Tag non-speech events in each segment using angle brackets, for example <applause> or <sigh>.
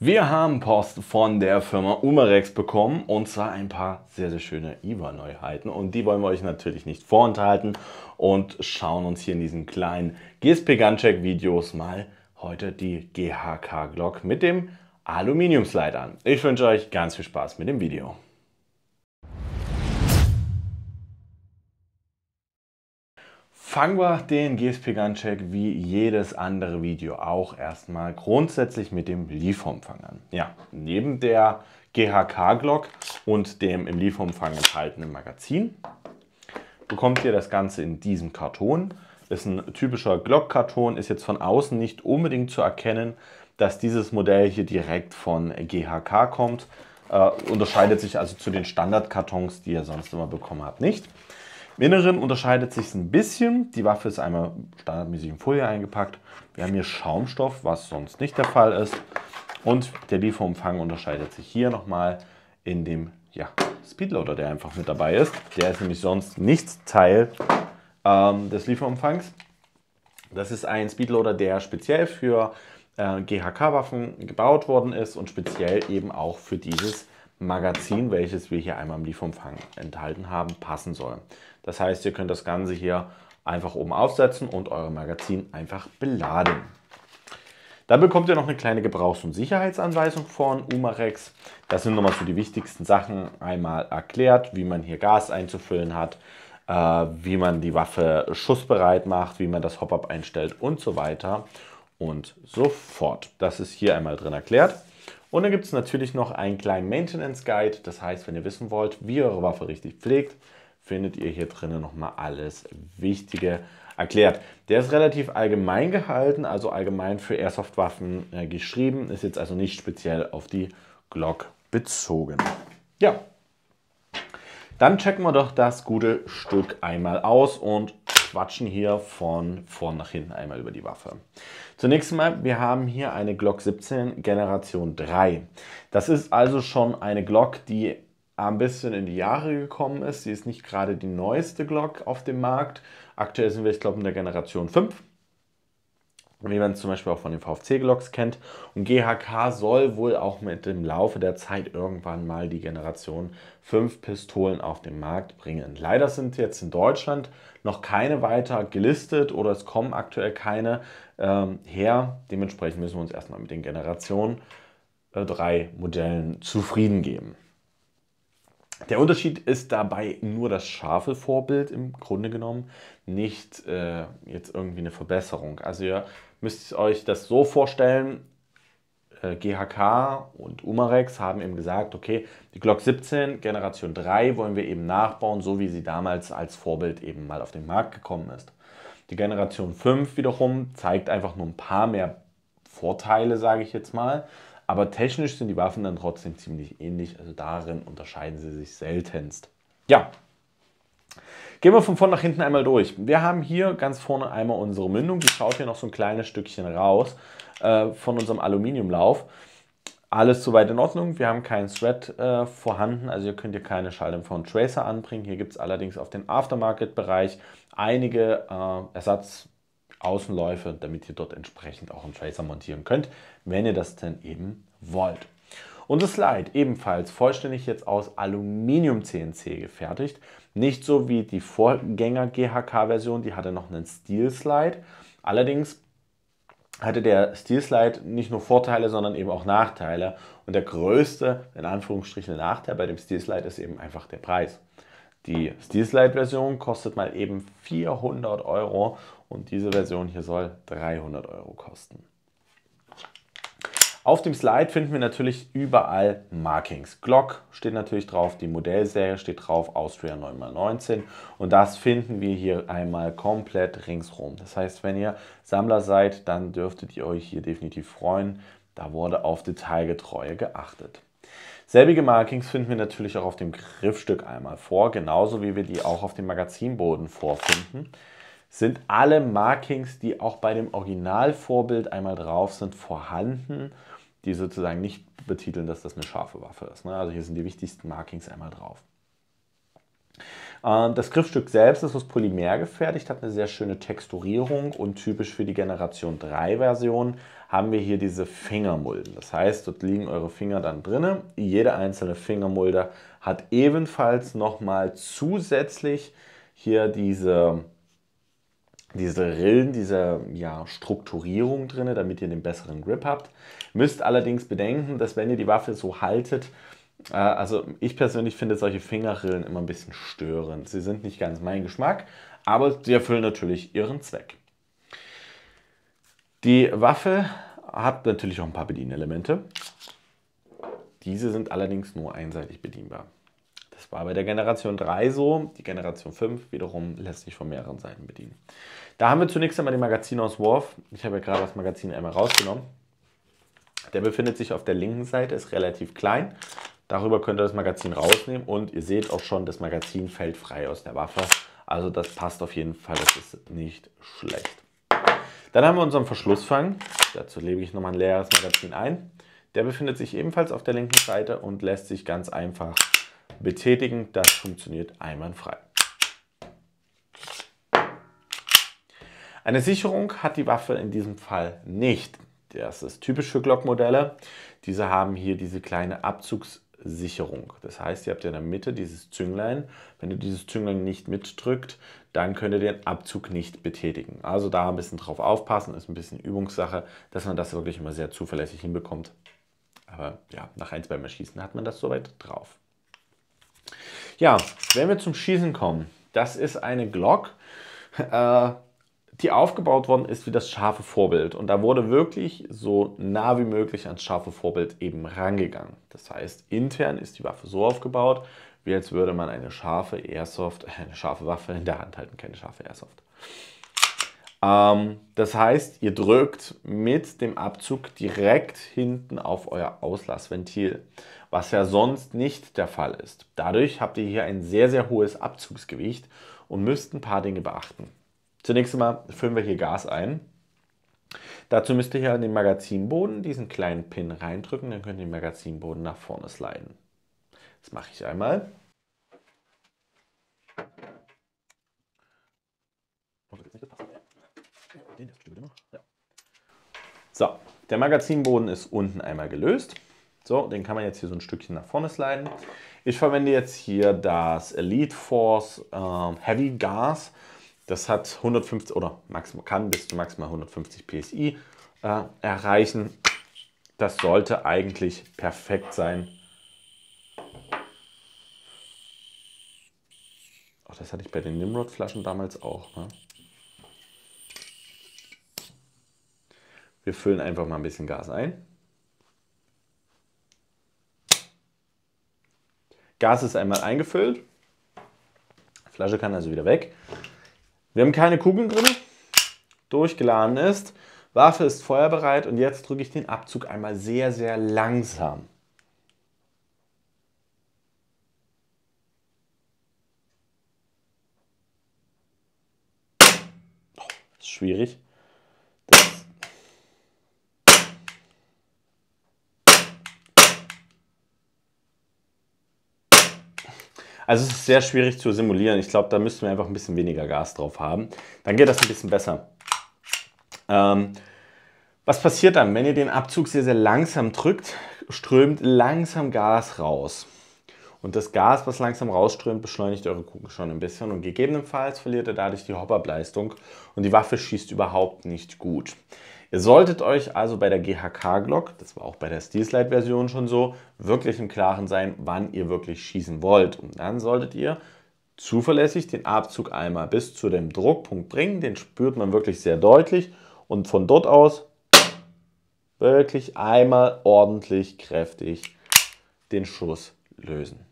Wir haben Post von der Firma Umarex bekommen und zwar ein paar sehr, sehr schöne IWA-Neuheiten und die wollen wir euch natürlich nicht vorenthalten und schauen uns hier in diesen kleinen GSP Guncheck Videos mal heute die GHK Glock mit dem Aluminium-Slide an. Ich wünsche euch ganz viel Spaß mit dem Video. Fangen wir den GSP Gun Check wie jedes andere Video auch erstmal grundsätzlich mit dem Lieferumfang an. Ja, neben der GHK Glock und dem im Lieferumfang enthaltenen Magazin bekommt ihr das Ganze in diesem Karton. Ist ein typischer Glock-Karton, ist jetzt von außen nicht unbedingt zu erkennen, dass dieses Modell hier direkt von GHK kommt. Äh, unterscheidet sich also zu den Standardkartons, die ihr sonst immer bekommen habt, nicht. Im Inneren unterscheidet sich ein bisschen. Die Waffe ist einmal standardmäßig in Folie eingepackt. Wir haben hier Schaumstoff, was sonst nicht der Fall ist. Und der Lieferumfang unterscheidet sich hier nochmal in dem ja, Speedloader, der einfach mit dabei ist. Der ist nämlich sonst nicht Teil ähm, des Lieferumfangs. Das ist ein Speedloader, der speziell für äh, GHK-Waffen gebaut worden ist und speziell eben auch für dieses Magazin, welches wir hier einmal im Lieferumfang enthalten haben, passen soll. Das heißt, ihr könnt das Ganze hier einfach oben aufsetzen und euer Magazin einfach beladen. Dann bekommt ihr noch eine kleine Gebrauchs- und Sicherheitsanweisung von Umarex. Das sind nochmal so die wichtigsten Sachen einmal erklärt, wie man hier Gas einzufüllen hat, äh, wie man die Waffe schussbereit macht, wie man das Hop-Up einstellt und so weiter und so fort. Das ist hier einmal drin erklärt. Und dann gibt es natürlich noch einen kleinen Maintenance Guide. Das heißt, wenn ihr wissen wollt, wie eure Waffe richtig pflegt, findet ihr hier drinnen nochmal alles Wichtige erklärt. Der ist relativ allgemein gehalten, also allgemein für Airsoft-Waffen äh, geschrieben, ist jetzt also nicht speziell auf die Glock bezogen. Ja, dann checken wir doch das gute Stück einmal aus und quatschen hier von vorn nach hinten einmal über die Waffe. Zunächst mal, wir haben hier eine Glock 17 Generation 3. Das ist also schon eine Glock, die ein bisschen in die Jahre gekommen ist. Sie ist nicht gerade die neueste Glock auf dem Markt. Aktuell sind wir, ich glaube, in der Generation 5 wie man es zum Beispiel auch von den VfC-Glocks kennt. Und GHK soll wohl auch mit dem Laufe der Zeit irgendwann mal die Generation 5 Pistolen auf den Markt bringen. Leider sind jetzt in Deutschland noch keine weiter gelistet oder es kommen aktuell keine ähm, her. Dementsprechend müssen wir uns erstmal mit den Generation 3 äh, Modellen zufrieden geben. Der Unterschied ist dabei nur das scharfe Vorbild im Grunde genommen, nicht äh, jetzt irgendwie eine Verbesserung. Also ihr müsst euch das so vorstellen, äh, GHK und Umarex haben eben gesagt, okay, die Glock 17 Generation 3 wollen wir eben nachbauen, so wie sie damals als Vorbild eben mal auf den Markt gekommen ist. Die Generation 5 wiederum zeigt einfach nur ein paar mehr Vorteile, sage ich jetzt mal, aber technisch sind die Waffen dann trotzdem ziemlich ähnlich, also darin unterscheiden sie sich seltenst. Ja, Gehen wir von vorne nach hinten einmal durch. Wir haben hier ganz vorne einmal unsere Mündung. Die schaut hier noch so ein kleines Stückchen raus äh, von unserem Aluminiumlauf. Alles soweit in Ordnung. Wir haben keinen Thread äh, vorhanden, also ihr könnt hier keine Schaltung von Tracer anbringen. Hier gibt es allerdings auf den Aftermarket-Bereich einige äh, Ersatz- Außenläufe, damit ihr dort entsprechend auch einen Tracer montieren könnt, wenn ihr das denn eben wollt. Und das Slide ebenfalls vollständig jetzt aus Aluminium CNC gefertigt. Nicht so wie die Vorgänger GHK-Version, die hatte noch einen Steel Slide. Allerdings hatte der Steel Slide nicht nur Vorteile, sondern eben auch Nachteile. Und der größte, in Anführungsstrichen, Nachteil bei dem Steel Slide ist eben einfach der Preis. Die Steel Slide Version kostet mal eben 400 Euro und diese Version hier soll 300 Euro kosten. Auf dem Slide finden wir natürlich überall Markings. Glock steht natürlich drauf, die Modellserie steht drauf, Austria 9x19 und das finden wir hier einmal komplett ringsrum. Das heißt, wenn ihr Sammler seid, dann dürftet ihr euch hier definitiv freuen. Da wurde auf Detailgetreue geachtet. Selbige Markings finden wir natürlich auch auf dem Griffstück einmal vor, genauso wie wir die auch auf dem Magazinboden vorfinden sind alle Markings, die auch bei dem Originalvorbild einmal drauf sind, vorhanden, die sozusagen nicht betiteln, dass das eine scharfe Waffe ist. Ne? Also hier sind die wichtigsten Markings einmal drauf. Ähm, das Griffstück selbst ist aus Polymer gefertigt, hat eine sehr schöne Texturierung und typisch für die Generation 3 Version haben wir hier diese Fingermulden. Das heißt, dort liegen eure Finger dann drinne. Jede einzelne Fingermulde hat ebenfalls nochmal zusätzlich hier diese diese Rillen, diese ja, Strukturierung drin, damit ihr den besseren Grip habt. Müsst allerdings bedenken, dass wenn ihr die Waffe so haltet, äh, also ich persönlich finde solche Fingerrillen immer ein bisschen störend. Sie sind nicht ganz mein Geschmack, aber sie erfüllen natürlich ihren Zweck. Die Waffe hat natürlich auch ein paar Bedienelemente. Diese sind allerdings nur einseitig bedienbar. Das war bei der Generation 3 so. Die Generation 5 wiederum lässt sich von mehreren Seiten bedienen. Da haben wir zunächst einmal den Magazinauswurf. Ich habe ja gerade das Magazin einmal rausgenommen. Der befindet sich auf der linken Seite, ist relativ klein. Darüber könnt ihr das Magazin rausnehmen und ihr seht auch schon, das Magazin fällt frei aus der Waffe. Also das passt auf jeden Fall, das ist nicht schlecht. Dann haben wir unseren Verschlussfang. Dazu lege ich nochmal ein leeres Magazin ein. Der befindet sich ebenfalls auf der linken Seite und lässt sich ganz einfach betätigen. Das funktioniert einwandfrei. Eine Sicherung hat die Waffe in diesem Fall nicht. Das ist typisch für Glock-Modelle. Diese haben hier diese kleine Abzugssicherung. Das heißt, ihr habt ja in der Mitte dieses Zünglein. Wenn ihr dieses Zünglein nicht mitdrückt, dann könnt ihr den Abzug nicht betätigen. Also da ein bisschen drauf aufpassen, ist ein bisschen Übungssache, dass man das wirklich immer sehr zuverlässig hinbekommt. Aber ja, nach ein, zwei Mal schießen hat man das soweit drauf. Ja, wenn wir zum Schießen kommen, das ist eine Glock, <laughs> äh, die aufgebaut worden ist wie das scharfe Vorbild. Und da wurde wirklich so nah wie möglich ans scharfe Vorbild eben rangegangen. Das heißt, intern ist die Waffe so aufgebaut, wie als würde man eine scharfe Airsoft, <laughs> eine scharfe Waffe in der Hand halten, keine scharfe Airsoft. Ähm, das heißt, ihr drückt mit dem Abzug direkt hinten auf euer Auslassventil, was ja sonst nicht der Fall ist. Dadurch habt ihr hier ein sehr, sehr hohes Abzugsgewicht und müsst ein paar Dinge beachten. Zunächst einmal füllen wir hier Gas ein. Dazu müsst ihr hier an den Magazinboden diesen kleinen Pin reindrücken, dann könnt ihr den Magazinboden nach vorne sliden. Das mache ich einmal. Den darfst du wieder Ja. So, der Magazinboden ist unten einmal gelöst. So, den kann man jetzt hier so ein Stückchen nach vorne sliden. Ich verwende jetzt hier das Elite Force äh, Heavy Gas. Das hat 150 oder kann bis zu maximal 150 PSI äh, erreichen. Das sollte eigentlich perfekt sein. Auch das hatte ich bei den Nimrod-Flaschen damals auch. Ne? Wir füllen einfach mal ein bisschen Gas ein. Gas ist einmal eingefüllt. Die Flasche kann also wieder weg. Wir haben keine Kugeln drin. Durchgeladen ist. Waffe ist feuerbereit und jetzt drücke ich den Abzug einmal sehr, sehr langsam. Oh, das ist schwierig. Das Also es ist sehr schwierig zu simulieren. Ich glaube, da müssten wir einfach ein bisschen weniger Gas drauf haben. Dann geht das ein bisschen besser. Ähm, was passiert dann? Wenn ihr den Abzug sehr, sehr langsam drückt, strömt langsam Gas raus. Und das Gas, was langsam rausströmt, beschleunigt eure Kugel schon ein bisschen und gegebenenfalls verliert ihr dadurch die Hop-Up-Leistung und die Waffe schießt überhaupt nicht gut. Ihr solltet euch also bei der GHK-Glock, das war auch bei der Steel Slide version schon so, wirklich im Klaren sein, wann ihr wirklich schießen wollt. Und dann solltet ihr zuverlässig den Abzug einmal bis zu dem Druckpunkt bringen. Den spürt man wirklich sehr deutlich. Und von dort aus wirklich einmal ordentlich kräftig den Schuss lösen.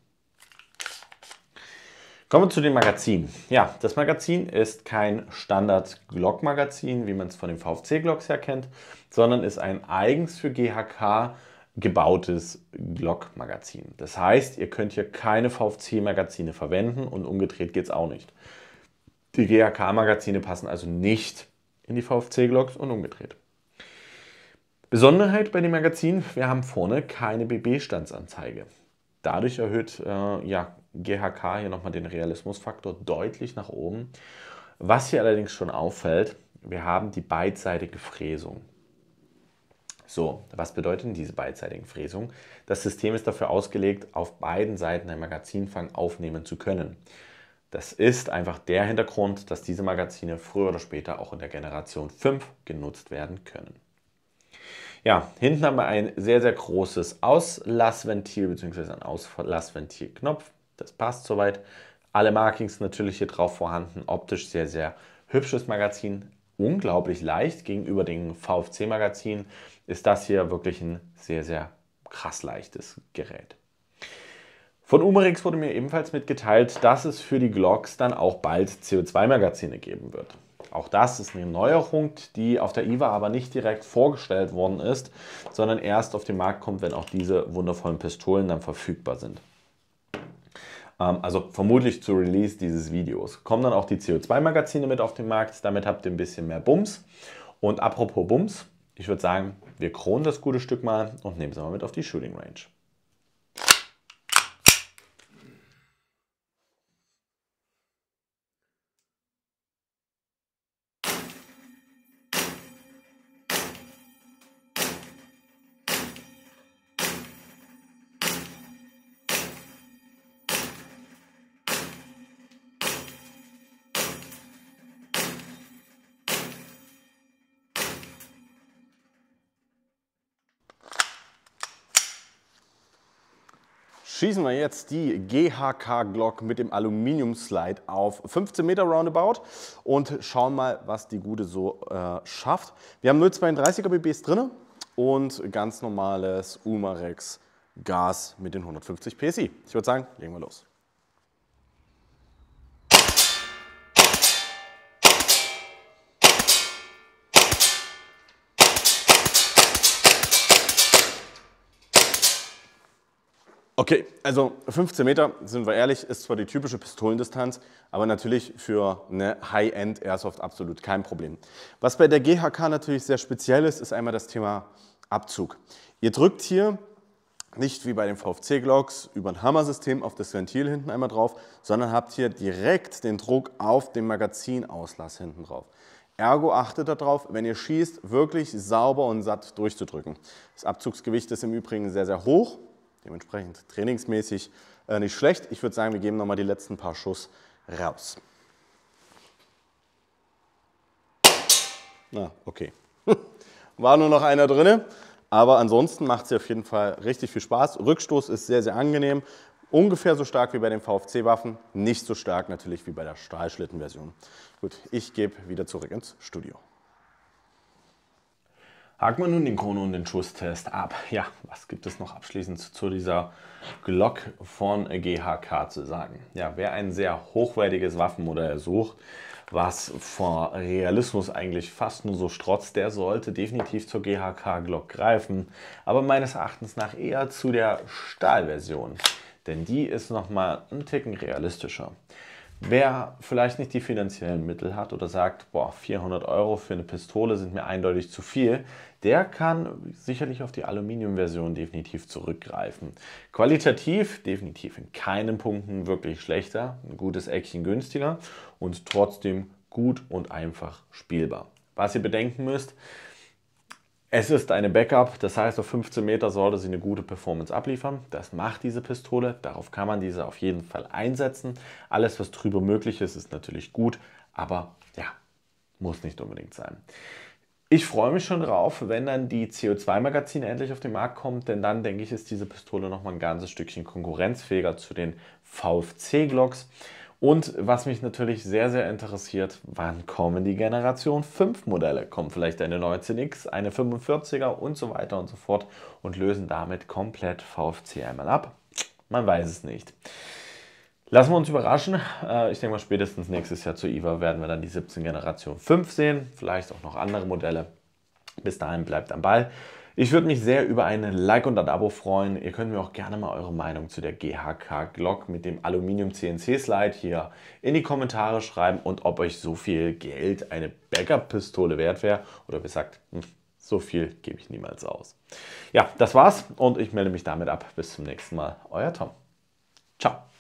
Kommen wir zu dem Magazin. Ja, das Magazin ist kein Standard-Glock-Magazin, wie man es von den VFC-Glocks her kennt, sondern ist ein eigens für GHK gebautes Glock-Magazin. Das heißt, ihr könnt hier keine VFC-Magazine verwenden und umgedreht geht es auch nicht. Die GHK-Magazine passen also nicht in die VFC-Glocks und umgedreht. Besonderheit bei dem Magazin, wir haben vorne keine BB-Standsanzeige. Dadurch erhöht äh, ja, GHK hier nochmal den Realismusfaktor deutlich nach oben. Was hier allerdings schon auffällt, wir haben die beidseitige Fräsung. So, was bedeutet denn diese beidseitige Fräsung? Das System ist dafür ausgelegt, auf beiden Seiten einen Magazinfang aufnehmen zu können. Das ist einfach der Hintergrund, dass diese Magazine früher oder später auch in der Generation 5 genutzt werden können. Ja, hinten haben wir ein sehr, sehr großes Auslassventil bzw. ein Auslassventilknopf. Das passt soweit. Alle Markings natürlich hier drauf vorhanden. Optisch sehr, sehr hübsches Magazin. Unglaublich leicht gegenüber den VFC-Magazinen ist das hier wirklich ein sehr, sehr krass leichtes Gerät. Von Umerix wurde mir ebenfalls mitgeteilt, dass es für die Glocks dann auch bald CO2-Magazine geben wird. Auch das ist eine Neuerung, die auf der IWA aber nicht direkt vorgestellt worden ist, sondern erst auf den Markt kommt, wenn auch diese wundervollen Pistolen dann verfügbar sind ähm, also vermutlich zu Release dieses Videos. Kommen dann auch die CO2-Magazine mit auf den Markt, damit habt ihr ein bisschen mehr Bums. Und apropos Bums, ich würde sagen, wir kronen das gute Stück mal und nehmen es mal mit auf die Shooting Range. schießen wir jetzt die GHK Glock mit dem Aluminium-Slide auf 15 Meter Roundabout und schauen mal, was die Gute so äh, schafft. Wir haben 0,32er BBs drin und ganz normales Umarex Gas mit den 150 PSI. Ich würde sagen, legen wir los. Okay, also 15 Meter, sind wir ehrlich, ist zwar die typische Pistolendistanz, aber natürlich für eine High-End Airsoft absolut kein Problem. Was bei der GHK natürlich sehr speziell ist, ist einmal das Thema Abzug. Ihr drückt hier nicht wie bei den VFC-Glocks über ein Hammersystem auf das Ventil hinten einmal drauf, sondern habt hier direkt den Druck auf den Magazinauslass hinten drauf. Ergo achtet darauf, wenn ihr schießt, wirklich sauber und satt durchzudrücken. Das Abzugsgewicht ist im Übrigen sehr, sehr hoch. Dementsprechend trainingsmäßig äh, nicht schlecht. Ich würde sagen, wir geben nochmal die letzten paar Schuss raus. Na, okay. <laughs> War nur noch einer drin. Aber ansonsten macht sie auf jeden Fall richtig viel Spaß. Rückstoß ist sehr, sehr angenehm. Ungefähr so stark wie bei den VFC-Waffen, nicht so stark natürlich wie bei der Stahlschlitten-Version. Gut, ich gebe wieder zurück ins Studio. Haken wir nun den Chrono- und den Schusstest ab. Ja, was gibt es noch abschließend zu dieser Glock von GHK zu sagen? Ja, wer ein sehr hochwertiges Waffenmodell sucht, was vor Realismus eigentlich fast nur so strotzt, der sollte definitiv zur GHK Glock greifen, aber meines Erachtens nach eher zu der Stahlversion, denn die ist nochmal ein Ticken realistischer. Wer vielleicht nicht die finanziellen Mittel hat oder sagt, boah, 400 Euro für eine Pistole sind mir eindeutig zu viel, der kann sicherlich auf die Aluminiumversion definitiv zurückgreifen. Qualitativ definitiv in keinen Punkten wirklich schlechter, ein gutes Eckchen günstiger und trotzdem gut und einfach spielbar. Was ihr bedenken müsst, es ist eine Backup, das heißt auf 15 Meter sollte sie eine gute Performance abliefern. Das macht diese Pistole, darauf kann man diese auf jeden Fall einsetzen. Alles, was drüber möglich ist, ist natürlich gut, aber ja, muss nicht unbedingt sein. Ich freue mich schon drauf, wenn dann die CO2-Magazine endlich auf den Markt kommt, denn dann denke ich, ist diese Pistole nochmal ein ganzes Stückchen konkurrenzfähiger zu den VFC-Glocks. Und was mich natürlich sehr, sehr interessiert, wann kommen die Generation 5 Modelle? Kommen vielleicht eine 19X, eine 45er und so weiter und so fort und lösen damit komplett VFC einmal ab? Man weiß es nicht. Lassen wir uns überraschen. Äh, ich denke mal, spätestens nächstes Jahr zu IVA werden wir dann die 17 Generation 5 sehen, vielleicht auch noch andere Modelle. Bis dahin bleibt am Ball. Ich würde mich sehr über ein Like und ein Abo freuen. Ihr könnt mir auch gerne mal eure Meinung zu der GHK Glock mit dem Aluminium CNC Slide hier in die Kommentare schreiben und ob euch so viel Geld eine Backup-Pistole wert wäre oder besagt, hm, so viel gebe ich niemals aus. Ja, das war's und ich melde mich damit ab. Bis zum nächsten Mal. Euer Tom. Ciao.